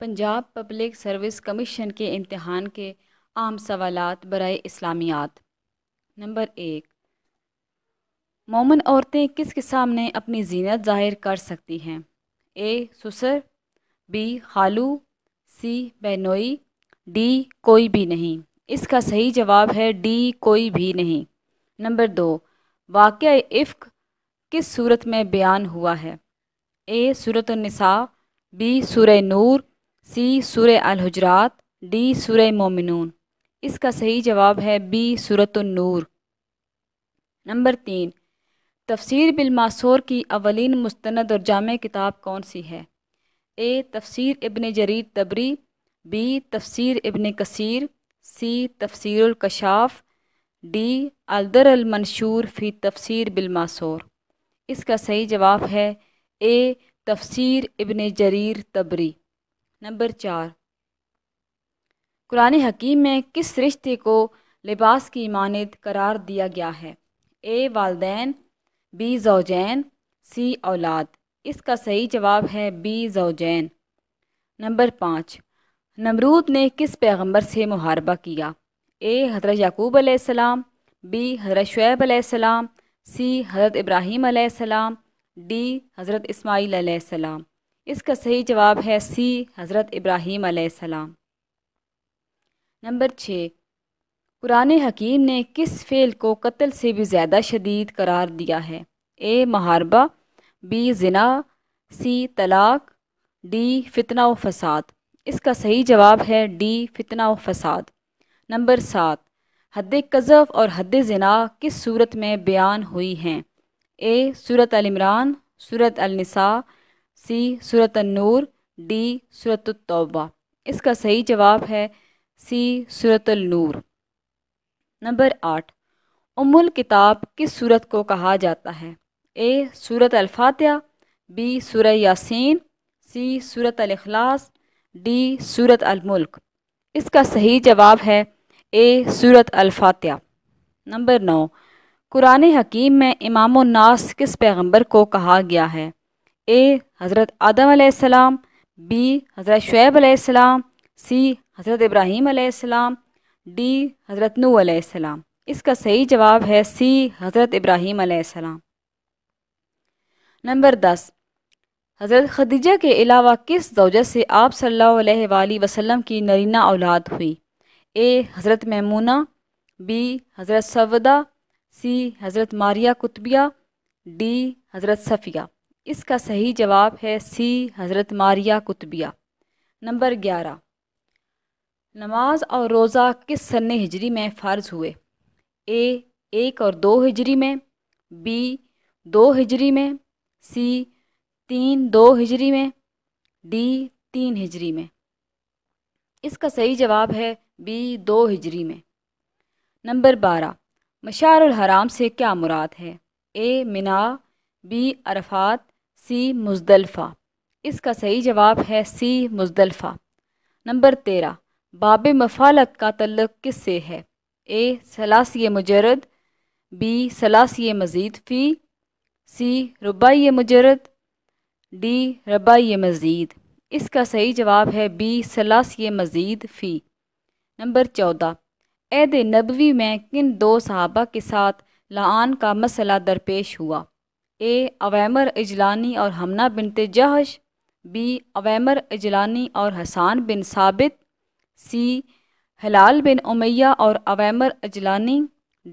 Punjab public service commission के इम्तहान के आम सवाल बरए इस्लामियात नंबर एक मोमन औरतें किस के सामने अपनी जीनत ज़ाहिर कर सकती हैं ए सुसर बी खालू सी बहनोई डी कोई भी नहीं इसका सही जवाब है डी कोई भी नहीं नंबर दो वाक़ इफ्क किस सूरत में बयान हुआ है ए सूरत निसा बी सूर नूर सी सूर अलहजरात डी सुर मोमिनून इसका सही जवाब है बी सूरत नूर नंबर तीन तफसीर बिलमासूर की अवलिन मुस्ंद और जाम किताब कौन सी है ए तफसीर इबन जरीर तबरी बी तफसीर इबन कसीर सी तफसरकशाफ़ डी अलदर अलमनशूर फ़ी तफसीर बिलमासूर इसका सही जवाब है ए तफसीर इबन जरीर तबरी नंबर चार कुरान हकीम में किस रिश्ते को लिबास की मानद करार दिया गया है ए वालदेन बी जोजैन सी औलाद इसका सही जवाब है बी जोजैन नंबर पाँच नमरूद ने किस पैगंबर से मुहारबा किया ए हजरत याकूब अलैहिस्सलाम बी हजरत शुएब अलैहिस्सलाम सी हजरत इब्राहीम डी हजरत इस्माईल अलैहिस्सलाम इसका सही जवाब है सी हज़रत इब्राहिम आसमाम नंबर छः कुरान हकीम ने किस फ़ेल को कत्ल से भी ज़्यादा शदीद करार दिया है ए महारबा बी जना सी तलाक डी फितना व फसाद इसका सही जवाब है डी फितना व फसाद नंबर सात हद कज़फ़ और हद जना किस सूरत में बयान हुई हैं ए सूरत अल इमरान सूरत अलनसा सी सूरत नूर डी सूरत तौबा इसका सही जवाब है सी सूरत नूर नंबर आठ उमुल किताब किस सूरत को कहा जाता है ए सूरत अल्फातिया बी सूर यासीन सी सूरत अलखलास डी सूरत अलमुल्क इसका सही जवाब है ए सूरत अलफातिया नंबर नौ कुरान हकीम में इमाम नास किस पैगंबर को कहा गया है ए हज़रत आदम आसमाम बी हज़रत शुएब आसमाम सी हज़रत इब्राहिम आसमाम डी हज़रत नू आसमाम इसका सही जवाब है सी हज़रत इब्राहीम आसमाम नंबर दस हज़रत खदीजा के अलावा किस वजह से आप सल्ला अलैहि की नरीना औलाद हुई ए हज़रत ममूना बी हज़रत सवदा सी हज़रत मारिया कुतबिया डी हज़रत सफ़िया इसका सही जवाब है सी हज़रत मारिया कुतबिया नंबर ग्यारह नमाज और रोज़ा किस सन हिजरी में फ़र्ज हुए ए एक और दो हिजरी में बी दो हिजरी में सी तीन दो हिजरी में डी तीन हिजरी में इसका सही जवाब है बी दो हिजरी में नंबर बारह मशार हराम से क्या मुराद है ए मिना बी अरफात सी मुजदलफ़ा इसका सही जवाब है सी मुजदलफ़ा नंबर तेरह बाब मफालत का तल्लक किस से है ए सलासी मुजरद बी सलासी मज़ीद फ़ी सी रबाई मुजरद डी रबाई मज़ीद इसका सही जवाब है बी सलासी मज़ीद फ़ी नंबर चौदह ऐद नबवी में किन दो सहाबा के साथ लान का मसला दरपेश हुआ ए अवैमर इजलानी और हमना बिनते जहश बी अवैमर इजलानी और हसान बिन साबित सी हलाल बिन उमैया और अवैमर अजलानी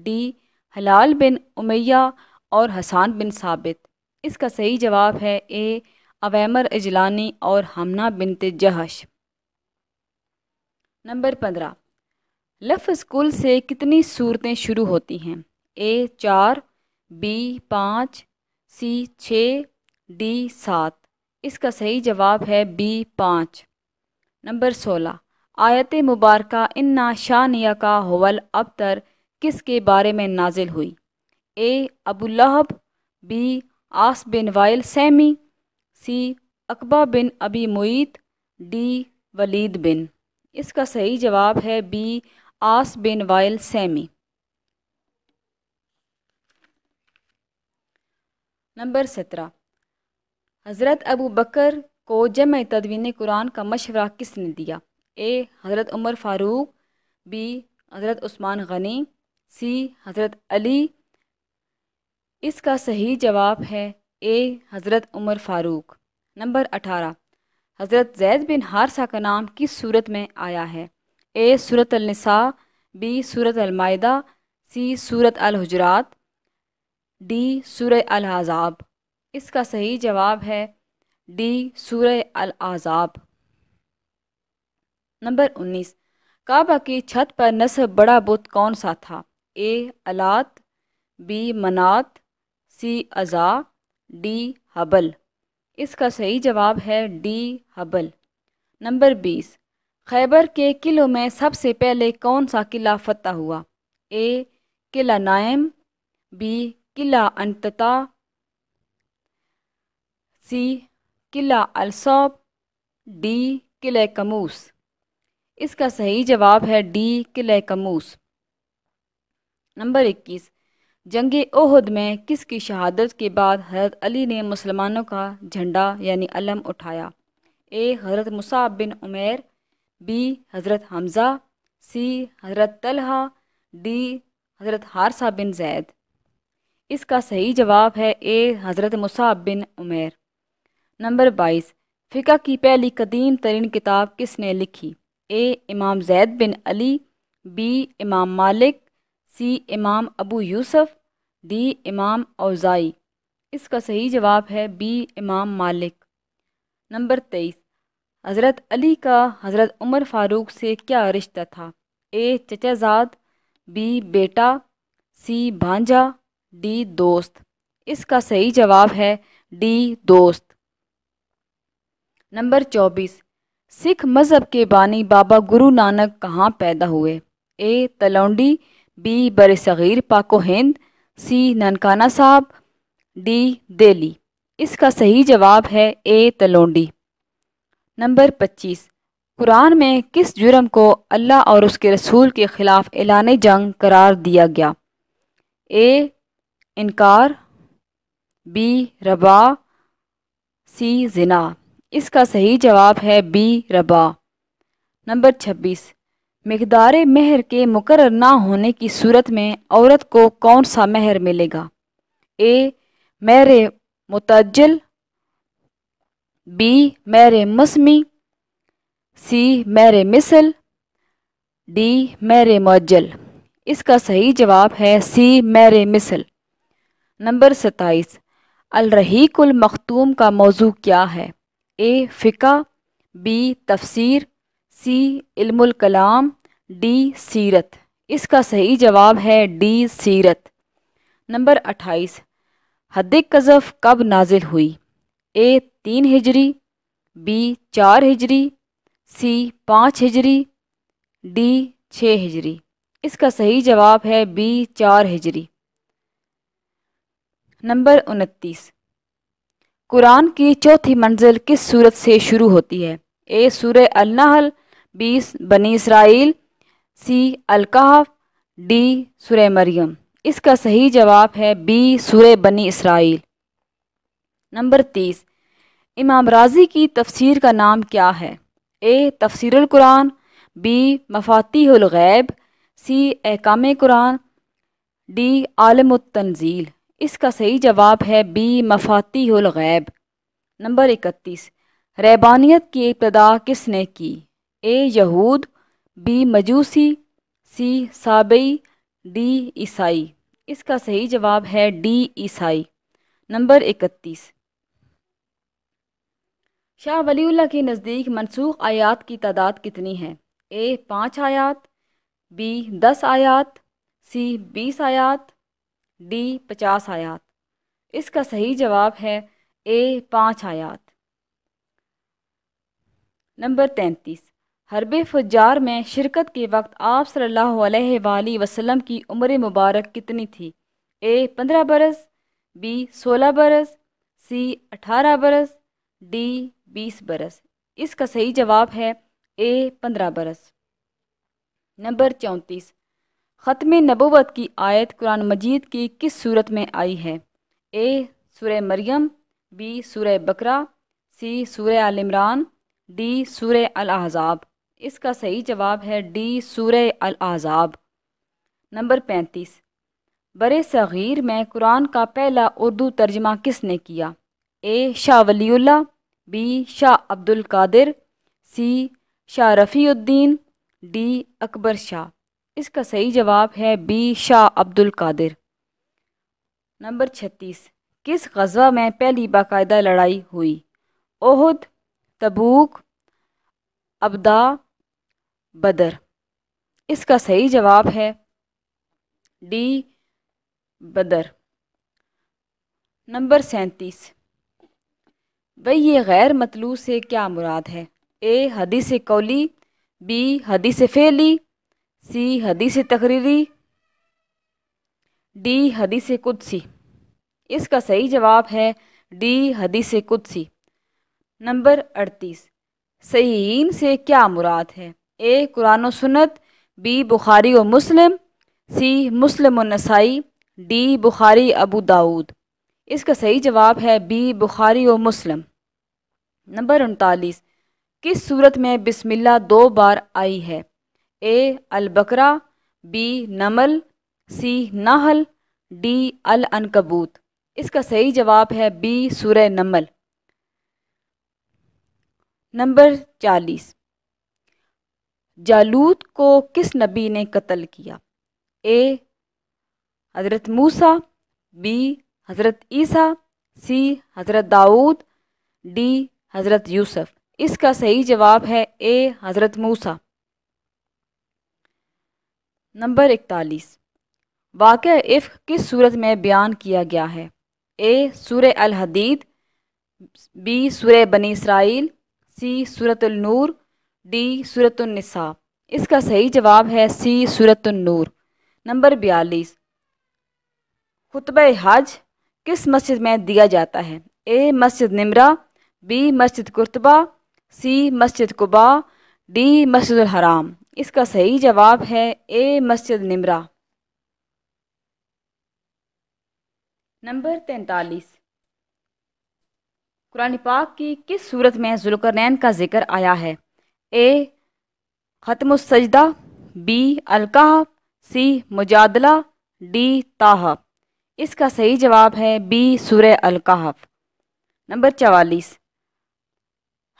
डी हलाल बिन उमैया और हसान बिन साबित इसका सही जवाब है ए अवैमर इजलानी और हमना बिनते जहश नंबर पंद्रह लफ्ज़ कुल से कितनी सूरतें शुरू होती हैं ए चार बी पाँच सी छः डी सात इसका सही जवाब है बी पाँच नंबर सोलह आयत मुबारक इन्ना शानिया का हवल अबतर किस के बारे में नाजिल हुई A Abu Lahab B As bin Wail Sahmi C Uqba bin Abi Muait D Walid bin इसका सही जवाब है B As bin Wail Sahmi number सत्रह हज़रत अबू बकर को जम तदवीन कुरान का मशवरा किसने दिया ए हज़रत उमर फ़ारूक बी हज़रत उस्मान गनी सी हज़रत अली इसका सही जवाब है ए हज़रत उमर फ़ारूक नंबर अठारह हज़रत जैद बिन हारसा का नाम किस सूरत में आया है ए सूरत अलनसा बी सूरत अलमायदा सी सूरत अलहजरात डी सूर अलाज़ाब इसका सही जवाब है डी सूर अलाज़ाब नंबर उन्नीस काबा की छत पर नस्ब बड़ा बुत कौन सा था ए अलात बी मनात सी अज़ा डी हबल इसका सही जवाब है डी हबल नंबर बीस खैबर के किलों में सबसे पहले कौन सा किला फतह हुआ ए किला नायम बी किला अंतता सी किला अलसौब डी किले कमूस इसका सही जवाब है डी किले कमूस नंबर इक्कीस जंग ओहद में किसकी शहादत के बाद हजरत अली ने मुसलमानों का झंडा यानी अलम उठाया ए हजरत मुसाब बिन उमेर बी हजरत हमज़ा सी हजरत तलहा डी हजरत हारसा बिन जैद इसका सही जवाब है ए हज़रत मुसाब बिन उमेर नंबर बाईस फ़िका की पहली कदीम तरीन किताब किसने लिखी ए इमाम जैद बिन अली बी इमाम मालिक सी इमाम अबू यूसफ डी इमाम अवज़ाई इसका सही जवाब है बी इमाम मालिक नंबर तेईस हज़रत अली का हज़रत उमर फ़ारूक से क्या रिश्ता था ए चचाजाद बी बेटा सी भांजा डी दोस्त इसका सही जवाब है डी दोस्त नंबर चौबीस सिख मज़हब के बानी बाबा गुरु नानक कहाँ पैदा हुए ए तलौंडी बी बर सग़ीर पाको हिंद सी ननकाना साहब डी दिल्ली इसका सही जवाब है ए तलौंडी नंबर पच्चीस कुरान में किस जुर्म को अल्लाह और उसके रसूल के ख़िलाफ़ एलान जंग करार दिया गया ए इनकार बी रबा सी जना इसका सही जवाब है बी रबा नंबर छब्बीस मकदार महर के मुकर ना होने की सूरत में औरत को कौन सा महर मिलेगा ए मेरे मुतजल बी मेरे मसमी सी मेरे मिसल डी मेरे मज्जल इसका सही जवाब है सी मेरे मिसल नंबर सत्ताईस अलरहीकुल मखतूम का मौजू क्या है ए फ़िका बी तफसीर सी इल्मुल कलाम डी सीरत इसका सही जवाब है डी सीरत नंबर अट्ठाईस हद कज़फ़ कब नाजिल हुई ए तीन हिजरी बी चार हिजरी सी पाँच हिजरी डी छः हिजरी इसका सही जवाब है बी चार हिजरी नंबर उनतीस कुरान की चौथी मंजिल किस सूरत से शुरू होती है ए सूर अलनाहल बीस बनी इसराइल सी अलकाफ़ डी सुर मरियम इसका सही जवाब है बी सुर बनी इसराइल नंबर तीस इमाम राजी की तफसीर का नाम क्या है A Tafsir Quran B Mafatih ul Ghaib C Ahkam Quran D Alam Tanzil इसका सही जवाब है बी गैब नंबर इकतीस रैबानियत की इब्तदा किसने की ए यहूद बी मजूसी सी साबई डी ईसाई इसका सही जवाब है डी ईसाई नंबर इकतीस शाह वलीउल्ला के नज़दीक मनसूख आयात की तादाद कितनी है ए पाँच आयात बी दस आयात सी बीस आयात डी पचास आयात इसका सही जवाब है ए पाँच आयात नंबर तैंतीस हरब फुजार में शिरकत के वक्त आप सल्ला वसलम की उम्र मुबारक कितनी थी ए पंद्रह बरस बी सोलह बरस सी अठारह बरस डी बीस बरस इसका सही जवाब है ए पंद्रह बरस नंबर चौंतीस ख़त्म नबोवत की आयत कुरान मजीद की किस सूरत में आई है ए सुर मरियम बी सुर बकरा सी सुर आलमरान डी सूर अलाहज़ाब इसका सही जवाब है डी सूर अलाहज़ाब नंबर पैंतीस बर सग़ीर में कुरान का पहला उर्दू तर्जमा किसने किया A Shah Waliullah B Shah Abdul Qadir C Shah Rafiuddin D Akbar Shah इसका सही जवाब है बी शाह अब्दुल कादिर नंबर छत्तीस किस गजबा में पहली बाकायदा लड़ाई हुई ओहद तबूक अबदा बदर इसका सही जवाब है डी बदर नंबर सैंतीस भाई ये गैर मतलू से क्या मुराद है ए हदीस कौली बी हदीस फ़ेली सी हदीस तकरीरी डी हदीस कुदसी इसका सही जवाब है डी हदीस कुदसी नंबर अड़तीस सही से क्या मुराद है ए कुरान सुनत बी बुखारी व Muslim C Muslim Nasai D Bukhari Abu Dawud इसका सही जवाब है बी बुखारी व मुस्लिम नंबर उनतालीस किस सूरत में बिस्मिल्लाह दो बार आई है A Baqarah B Naml C Nahl D Al Ankabut इसका सही जवाब है बी सुर नमल नंबर चालीस जालूत को किस नबी ने कत्ल किया ए हज़रत मूसा बी हज़रत ईसा सी हज़रत दाऊद डी हज़रत यूसुफ इसका सही जवाब है ए हज़रत मूसा नंबर इकतालीस वाक़ इफ़ किस सूरत में बयान किया गया है ए सूर अलहदीद बी सूर बनी इसराइल सी सूरतनूर डी सूरतनसा इसका सही जवाब है सी सूरतनूर नंबर बयालीस खुतब हज किस मस्जिद में दिया जाता है ए मस्जिद निमरा बी मस्जिद कुरतबा सी मस्जिद कुबा डी मस्जिद हराम इसका सही जवाब है ए मस्जिद निमरा नंबर तैतालीस कुरान पाक की किस सूरत में जुलकरनैन का जिक्र आया है A Sajdah B Alaq C Mujadila D Taha इसका सही जवाब है बी सूर्य अलका नंबर चवालीस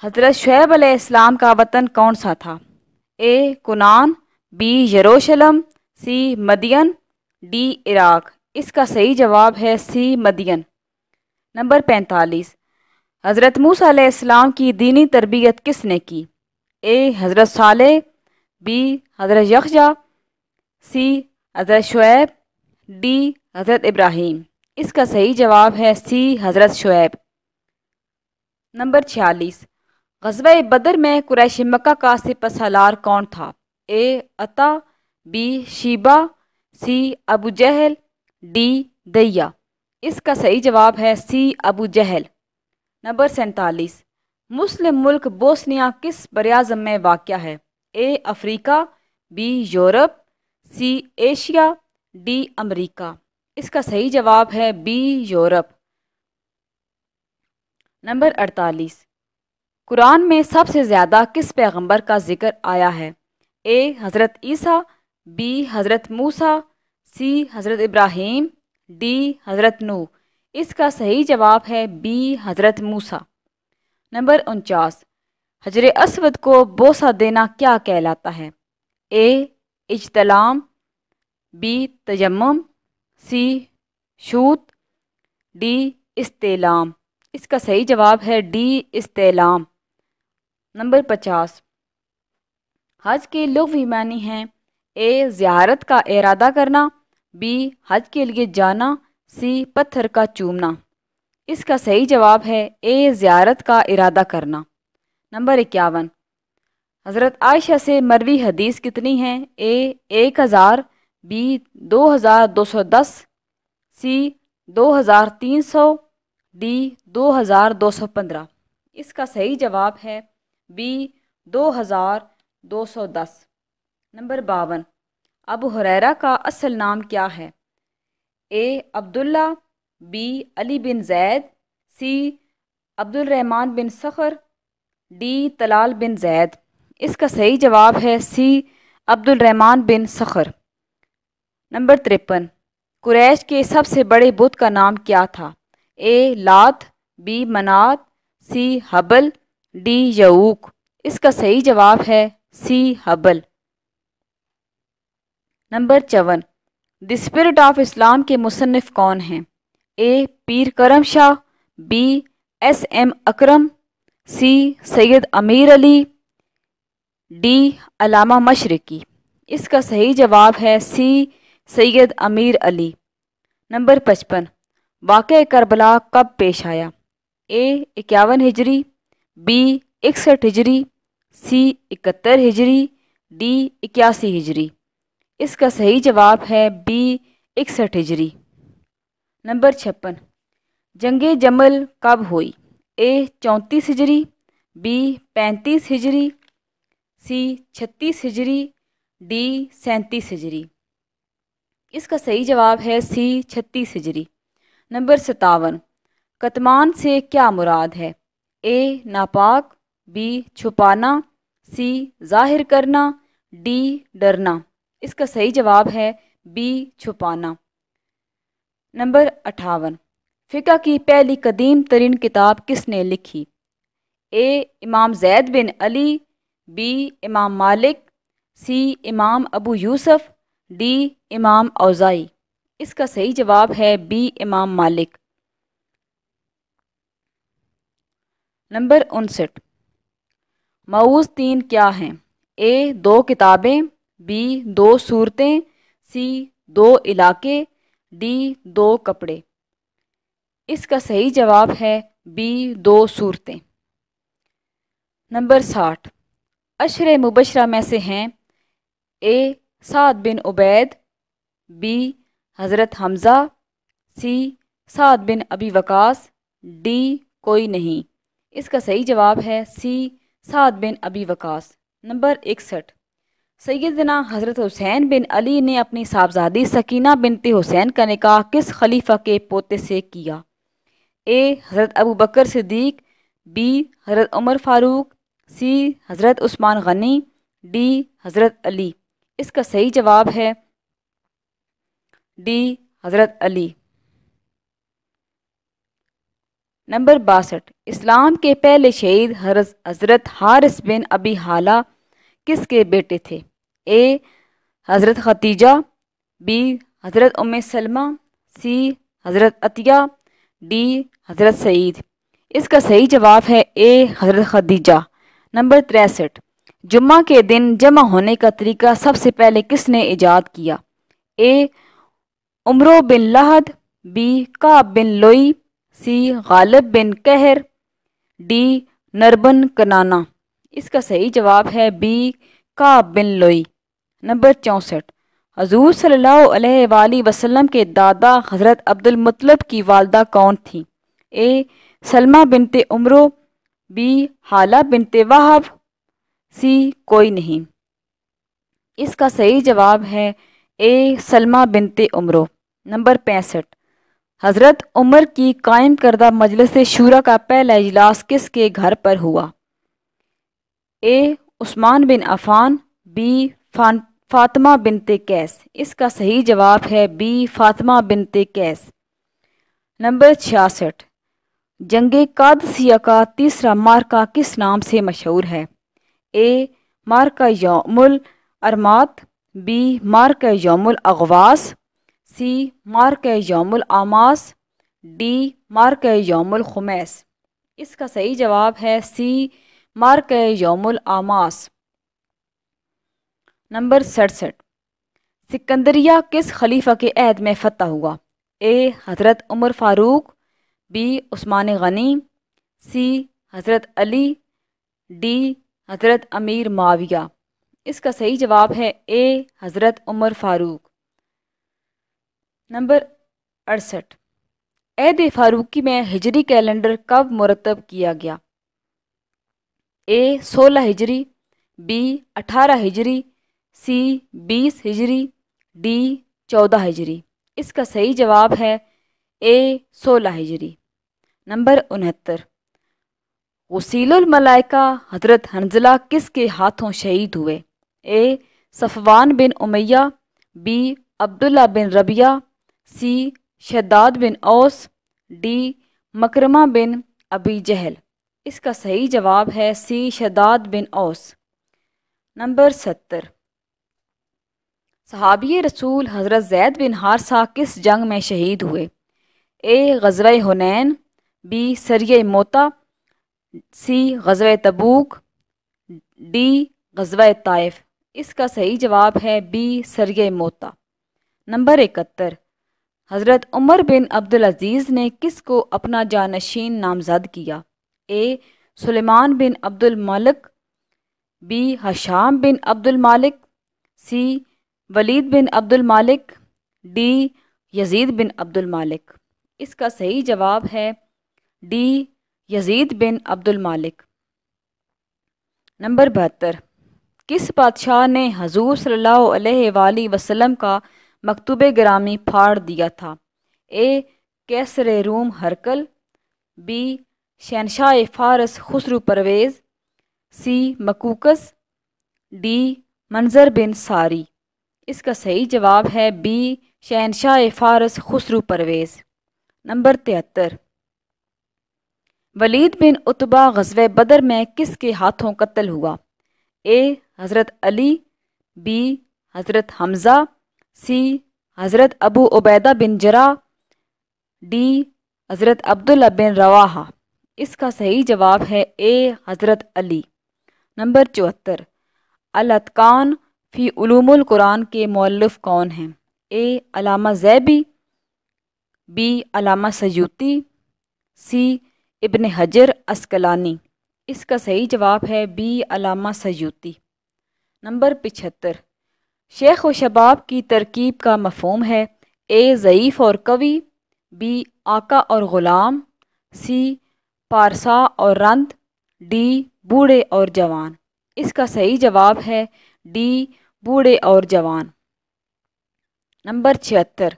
हज़रत शुब अलैहिस्सलाम का वतन कौन सा था A Canaan B Jerusalem C Midian D Iraq इसका सही जवाब है सी मदियन नंबर पैंतालीस हज़रत मूसम की दीनी तरबियत किसने की ए हज़रत साले बी हज़रत यकजा सी हज़रत शुएब डी हज़रत इब्राहिम इसका सही जवाब है सी हज़रत शुएब नंबर छियालीस गजब बदर में कुरैश मक्का का सलार कौन था A Ata B Shiba C Abu Jahl D Daiya इसका सही जवाब है सी अबू जहल नंबर सैतालीस मुस्लिम मुल्क बोस्निया किस बरआज़म में वाक़ है A Africa B Europe C Asia D America इसका सही जवाब है बी यूरोप नंबर अड़तालीस कुरान में सबसे ज़्यादा किस पैगंबर का जिक्र आया है ए हज़रत ईसा बी हज़रत मूसा सी हज़रत इब्राहिम डी हज़रत नू इसका सही जवाब है बी हज़रत मूसा नंबर उनचास हजर असवद को बोसा देना क्या कहलाता है ए इजतलाम बी तजम्म सी शूत डी इस्तेलाम इसका सही जवाब है डी इस्तेलाम नंबर पचास हज के लुफ मानी हैं ए ज़्यारत का इरादा करना बी हज के लिए जाना सी पत्थर का चूमना इसका सही जवाब है ए ज़्यारत का इरादा करना नंबर इक्यावन हज़रत आयशा से मरवी हदीस कितनी है ए एक हज़ार बी दो हज़ार दो सौ दस सी दो हज़ार तीन सौ डी दो हज़ार दो सौ पंद्रह इसका सही जवाब है बी दो हज़ार दो सौ दस नंबर बावन अब हुरैरा का असल नाम क्या है A Abdullah B Ali bin Zaid C Abdul Rahman bin Sakhr D Talal bin Zaid इसका सही जवाब है सी अब्दुलरहमान बिन सखर नंबर तिरपन कुरैश के सबसे बड़े बुत का नाम क्या था ए लात बी मनात सी हबल डी यऊक इसका सही जवाब है सी हबल नंबर चवन द स्पिरिट ऑफ इस्लाम के मुसनफ़ कौन हैं A Pir Karam Shah B S M Akram C Syed Ameer Ali D अलामा मशरकी इसका सही जवाब है सी सैयद अमीर अली नंबर पचपन वाक़ करबला कब पेश आया ए इक्यावन हिजरी बी इकसठ हिजरी सी इकहत्तर हिजरी डी इक्यासी हिजरी इसका सही जवाब है बी इकसठ हिजरी नंबर छप्पन जंग जमल कब हुई ए चौंतीस हिजरी बी पैंतीस हिजरी सी छत्तीस हिजरी डी सैंतीस हिजरी इसका सही जवाब है सी छत्तीस हिजरी नंबर सतावन कतमान से क्या मुराद है ए नापाक बी छुपाना सी जाहिर करना डी डरना इसका सही जवाब है बी छुपाना नंबर अठावन फ़िका की पहली कदीम तरीन किताब किसने लिखी ए इमाम जैद बिन अली बी इमाम मालिक सी इमाम अबू यूसफ़ डी इमाम अवज़ाई इसका सही जवाब है बी इमाम मालिक नंबर उनसठ मऊज़ तीन क्या हैं ए दो किताबें बी दो सूरतें सी दो इलाके डी दो कपड़े इसका सही जवाब है बी दो सूरतें नंबर साठ अशर मुबशरा में से हैं ए साद बिन उबैद बी हज़रत Hamza C Saad bin Abi Waqqas D कोई नहीं इसका सही जवाब है सी Saad bin Abi Waqas number इकसठ सैदना हज़रत हुसैन बिन अली ने अपनी साहबजादी सकीना बिनते हुसैन का निकाह किस खलीफा के पोते से किया ए हज़रत अबू बकर सिद्दीक बी हज़रत उमर फ़ारूक सी हज़रत उस्मान गनी डी हज़रत अली इसका सही जवाब है डी हज़रत अली नंबर बासठ इस्लाम के पहले शहीद हरस हज़रत हारिस बिन अबी हाला किसके बेटे थे ए हज़रत खतीजा बी हज़रत उम सलमा सी हज़रत अतिया डी हज़रत सईद इसका सही जवाब है ए हज़रत खदीजा नंबर तिरसठ जुम्मा के दिन जमा होने का तरीका सबसे पहले किसने ईजाद किया ए उमरो बिन लहद बी का बिन लोई सी गालिब बिन कहर डी नरबन कनाना इसका सही जवाब है बी का बिन लोई नंबर चौंसठ हजूर सल्ला वसलम के दादा हज़रत अब्दुलमतलब की वालदा कौन थी ए सलमा बिनते उम्र बी हाला बिनते वाहब सी कोई नहीं इसका सही जवाब है ए सलमा बिनते उम्र नंबर पैंसठ हज़रत उमर की कायम करदा मजलिस शूरा का पहला इजलास किसके घर पर हुआ A Usman bin Affan B फान फातिमा बिनते कैस इसका सही जवाब है B Fatima bint Qais number छियासठ जंग कादसिया का तीसरा मार्का किस नाम से मशहूर है ए मार्का यौमुल अरमात बी मार्का यौमुल अगवास सी मार्क योमुल आमास डी मार्क योमुल खुमैस इसका सही जवाब है सी मार्क योमुल आमास नंबर सड़सठ सिकंदरिया किस खलीफा के अहद में फतह हुआ ए हज़रत Umar Farooq B Usman Ghani C हज़रत अली डी हज़रत अमीर माविया इसका सही जवाब है ए हज़रत उमर फ़ारूक नंबर अड़सठ ऐद फारूकी में हिजरी कैलेंडर कब मुरतब किया गया ए सोलह हिजरी बी अठारह हिजरी सी बीस हिजरी डी चौदह हिजरी इसका सही जवाब है ए सोलह हिजरी नंबर उनहत्तर वसीलमलाइका हज़रत हंजला किसके हाथों शहीद हुए A Safwan bin Umayya B Abdullah bin Rabia C Shaddad bin Aws D मकरमा बिन अबी जहल इसका सही जवाब है सी शदाद बिन ओस नंबर सत्तर सहाबी रसूल हज़रत जैद बिन हारसा किस जंग में शहीद हुए ए गजव हुनैन बी सरय मोता सी गजव तबूक डी गजव ताइफ इसका सही जवाब है बी सरय मोता नंबर इकहत्तर हज़रत उमर बिन अब्दुल अजीज़ ने किस को अपना जानशीन नामजद किया A Sulaiman bin Abdul Malik B Hisham bin Abdul Malik C Waleed bin Abdul मालिक डी यजीद बिन अब्दुल मालिक इसका सही जवाब है डी यजीद बिन अब्दुल मालिक नंबर बहत्तर किस बादशाह ने हजूर सल्लल्लाहु अलैहि वसल्लम का मकतूब ग्रामी फाड़ दिया था ए कैसर रूम हरकल बी शहनशाह फारस Khusrau Parvez C Muqawqis D Munzir bin सारी इसका सही जवाब है बी शहनशाह फारस खुसरू परवेज़ नंबर तिहत्तर वलीद बिन उतबा गजव बदर में किसके हाथों कत्ल हुआ ए हज़रत अली बी हज़रत हमज़ा सी हज़रत अबू उबैदा बिन जरा डी हज़रत अब्दुल्ला बिन रवाहा इसका सही जवाब है ए हज़रत अली नंबर चौहत्तर अलतकान फ़ी उलूमुल कुरान के मौलफ कौन हैं ए अलामा जैबी बी अलामा सयूती सी इब्ने हजर अस्कलानी इसका सही जवाब है बी अलामा सयूती नंबर पिछहत्तर शेख व शबाब की तरकीब का मफहम है ए ज़यीफ़ और कवि बी आका और ग़ुलाम सी पारसा और रंद डी बूढ़े और जवान इसका सही जवाब है डी बूढ़े और जवान नंबर छिहत्तर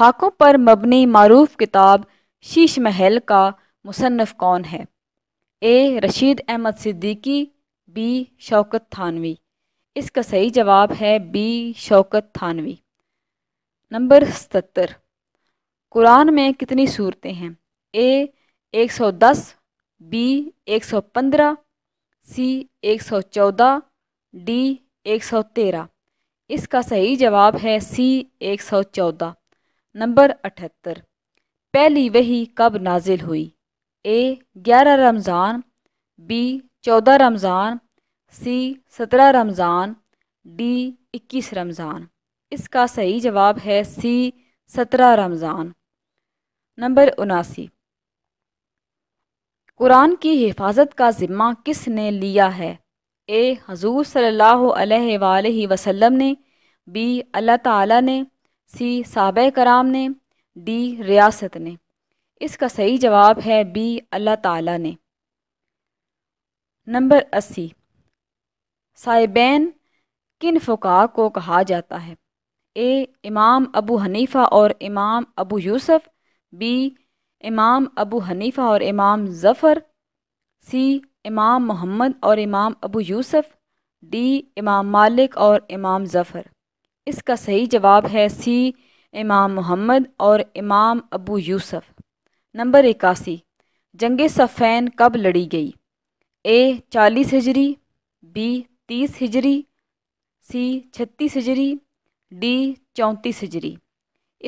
खाकों पर मबनी मरूफ किताब शीश महल का मुसनफ़ कौन है ए रशीद अहमद सिद्दीकी बी शौकत थानवी इसका सही जवाब है बी शौकत थानवी नंबर सतर कुरान में कितनी सूरतें हैं ए 110 सौ दस बी एक सौ पंद्रह सी एक सौ चौदह डी एक सौ तेरह इसका सही जवाब है सी एक सौ चौदह नंबर अठहत्तर पहली वही कब नाजिल हुई ए 11 रमज़ान बी चौदह रमज़ान सी सत्रह रमज़ान डी इक्कीस रमज़ान इसका सही जवाब है सी सत्रह रमज़ान नंबर उनासी कुरान की हिफाजत का ज़िम्मा किसने लिया है ए हजूर सल्लल्लाहु अलैहि वसल्लम ने बी अल्लाह ताला ने सी साब कराम ने डी रियासत ने इसका सही जवाब है बी अल्लाह ताला ने नंबर अस्सी साइबैन किन फ़ुका को कहा जाता है ए इमाम अबू हनीफ़ा और इमाम अबू यूसफ बी इमाम अबू हनीफ़ा और इमाम ज़फ़र सी इमाम मोहम्मद और इमाम अबू यूसफ डी इमाम मालिक और इमाम ज़फ़र इसका सही जवाब है सी इमाम मोहम्मद और इमाम अबू यूसफ नंबर इक्यासी जंग सफ़ैन कब लड़ी गई ए चालीस हिजरी बी तीस हिजरी सी छत्तीस हिजरी डी चौंतीस हिजरी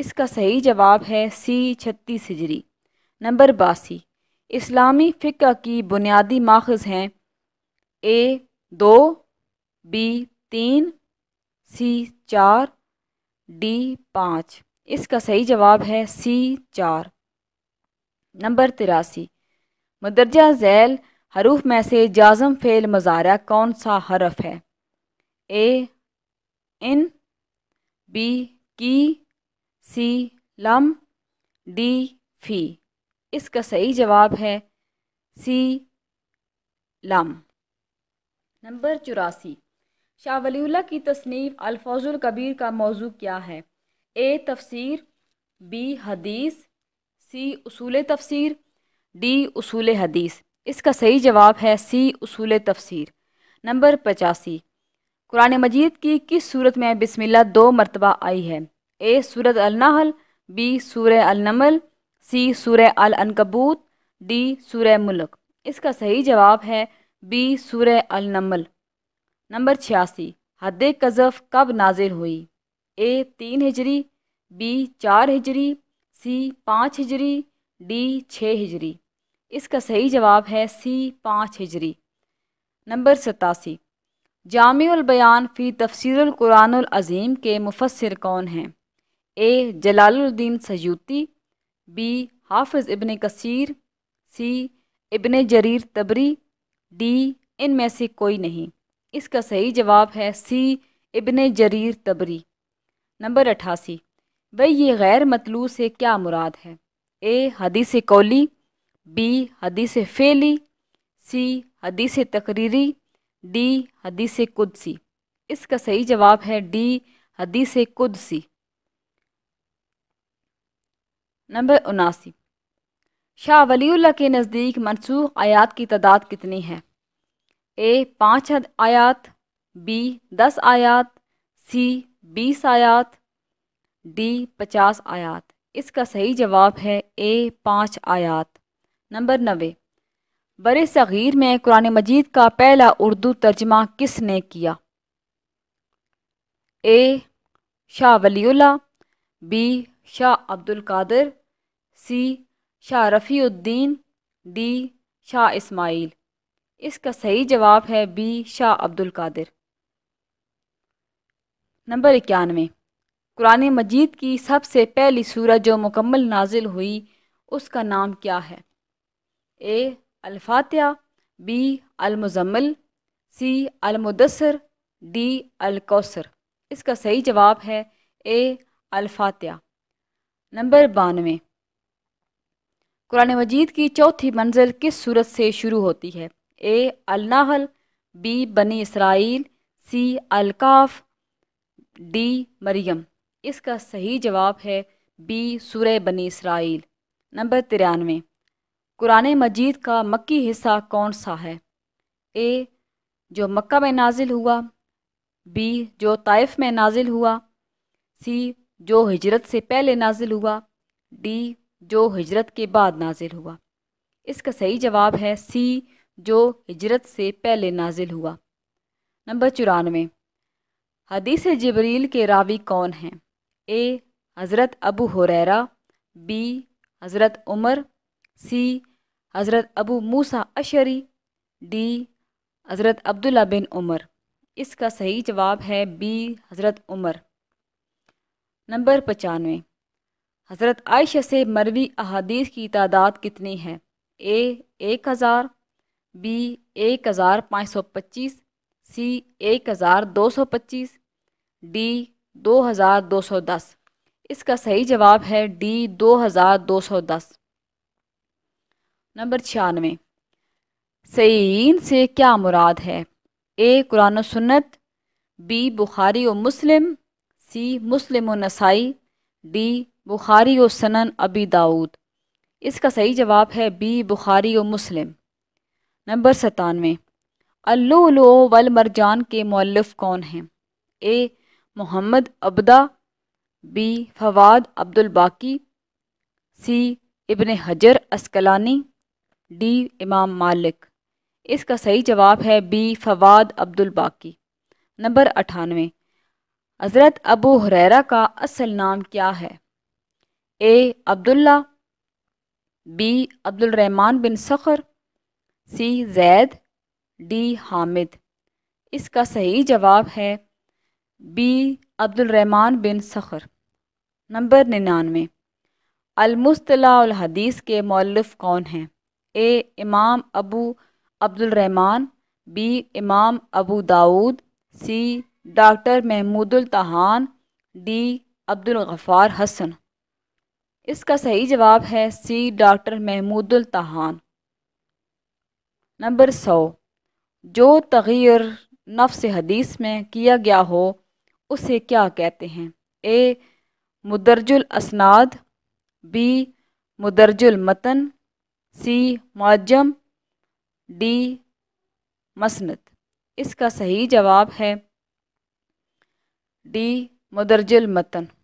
इसका सही जवाब है सी छत्तीस हिजरी नंबर बासी इस्लामी फ़िका की बुनियादी माखज हैं ए दो बी तीन सी चार डी पाँच इसका सही जवाब है सी चार नंबर तिरासी मदरजा जैल हरूफ में से जाज़म फ़ेल मज़ारा कौन सा हरफ है ए इन बी की सी लम डी फी इसका सही जवाब है सी लम नंबर चौरासी शाह वलीला की तसनीफ़ अल्फाजुल कबीर का मौजू क्या है ए तफसीर बी हदीस सी उसूल तफसीर डी उसूल हदीस इसका सही जवाब है सी उसूल तफसीर नंबर पचासी कुरान मजीद की किस सूरत में बिस्मिल्लाह दो मरतबा आई है ए सूरत अलनाहल बी सूर अलनमल सी सूर अलकबूत डी सूर मुल्क इसका सही जवाब है बी सूर अलनमल नंबर छियासी हद कज़फ़ कब नाजिल हुई ए तीन हिजरी बी चार हिजरी सी पाँच हिजरी डी छः हिजरी इसका सही जवाब है सी पाँच हिजरी नंबर सतासी बयान फ़ी तफसर कुरानज़ीम के मुफसर कौन हैं ए जलालुद्दीन सयूती बी हाफिज़ इबन कसीर सी इबन जरीर तबरी डी इन में से कोई नहीं इसका सही जवाब है सी इबन जरीर तबरी नंबर अठासी भई ये गैर मतलू से क्या मुराद है ए हदीस कौली बी हदीस फ़ेली सी हदीस तकरीरी डी हदीस कुदसी इसका सही जवाब है डी हदीस कुदसी नंबर उनासी शाह वली के नज़दीक मनसूख आयात की तादाद कितनी है ए पाँच आयात बी दस आयात सी बीस आयात डी पचास आयात इसका सही जवाब है ए पाँच आयात नंबर नबे बर सग़ीर में कुरान मजीद का पहला उर्दू तर्जमा किसने किया A Shah Waliullah B Shah Abdul Qadir C Shah Rafiuddin D Shah Ismail इसका सही जवाब है बी शाह अब्दुल कादिर नंबर इक्यानवे कुरान मजीद की सबसे पहली सूरत जो मुकम्मल नाजिल हुई उसका नाम क्या है ए अलफातिया बी अलमुजम्मल सी अलमुदसर डी अलकौसर इसका सही जवाब है ए अलफातिया नंबर बानवे कुरान मजीद की चौथी मंजिल किस सूरत से शुरू होती है ए अलनाहल बी बनी इसराइल सी अलकाफ डी मरियम इसका सही जवाब है बी सूर बनी इसराइल नंबर तिरानवे कुरान मजीद का मक्की हिस्सा कौन सा है ए जो मक्का में नाजिल हुआ बी जो ताइफ में नाजिल हुआ सी जो हिजरत से पहले नाजिल हुआ डी जो हिजरत के बाद नाजिल हुआ इसका सही जवाब है सी जो हिजरत से पहले नाजिल हुआ नंबर चौरानवे हदीस जबरील के रावी कौन हैं ए हज़रत अबू हुरैरा बी हज़रत उमर सी हज़रत अबू मूसा अशरी डी हज़रत अब्दुल्ला बिन उमर इसका सही जवाब है बी हज़रत उमर नंबर पचानवे हज़रत आयशा से मरवी अहादीस की तादाद कितनी है ए एक हज़ार बी एक हज़ार पाँच सौ पच्चीस सी एक हज़ार दो सौ पच्चीस डी दो हज़ार दो सौ दस इसका सही जवाब है डी दो हज़ार दो सौ दस नंबर छियानवे सईन से क्या मुराद है ए कुरान सुन्नत बी बुखारी व मुस्लिम सी मुस्लिम व नसाई डी बुखारी व सनन अबी दाऊद इसका सही जवाब है बी बुखारी व मुस्लिम नंबर सतानवे अल्लू वल मरजान के मौलफ कौन हैं ए मोहम्मद अबदा बी फवाद अब्दुल बाकी सी इबन हजर अस्कलानी डी इमाम मालिक इसका सही जवाब है बी फवाद अब्दुल बाकी नंबर अठानवे हज़रत अबू हुरैरा का असल नाम क्या है ए अब्दुल्ला बी अब्दुलरहमान बिन सखर सी जैद डी हामिद इसका सही जवाब है बी अब्दुलरहमान बिन सखर नंबर निन्यानवे अलमुस्तला हदीस के मौलफ कौन हैं ए इमाम अबू अब्दुलरहमान बी इमाम अबू दाऊद सी डॉक्टर महमूदुल तहान डी गफ़ार हसन इसका सही जवाब है सी डॉक्टर महमूदुल तहान नंबर सौ जो तगीर नफ्स हदीस में किया गया हो उसे क्या कहते हैं ए मुदरजुल असनाद बी मुदरजुल मतन सी मुजम डी मसनत इसका सही जवाब है डी मदरजुल मतन